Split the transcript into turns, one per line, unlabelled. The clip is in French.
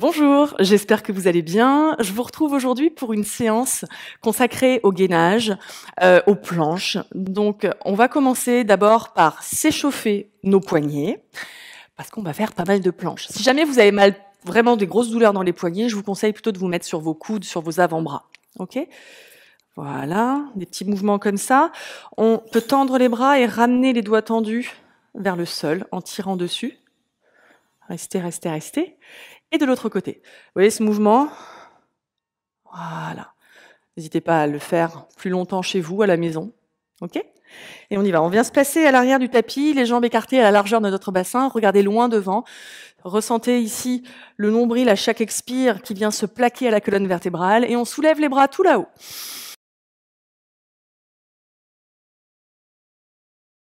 Bonjour, j'espère que vous allez bien. Je vous retrouve aujourd'hui pour une séance consacrée au gainage, euh, aux planches. Donc, on va commencer d'abord par s'échauffer nos poignets, parce qu'on va faire pas mal de planches. Si jamais vous avez mal, vraiment des grosses douleurs dans les poignets, je vous conseille plutôt de vous mettre sur vos coudes, sur vos avant-bras. Ok Voilà, des petits mouvements comme ça. On peut tendre les bras et ramener les doigts tendus vers le sol en tirant dessus. Restez, restez, restez. Et de l'autre côté. Vous voyez ce mouvement Voilà. N'hésitez pas à le faire plus longtemps chez vous, à la maison. OK Et on y va. On vient se placer à l'arrière du tapis, les jambes écartées à la largeur de notre bassin. Regardez loin devant. Ressentez ici le nombril à chaque expire qui vient se plaquer à la colonne vertébrale. Et on soulève les bras tout là-haut.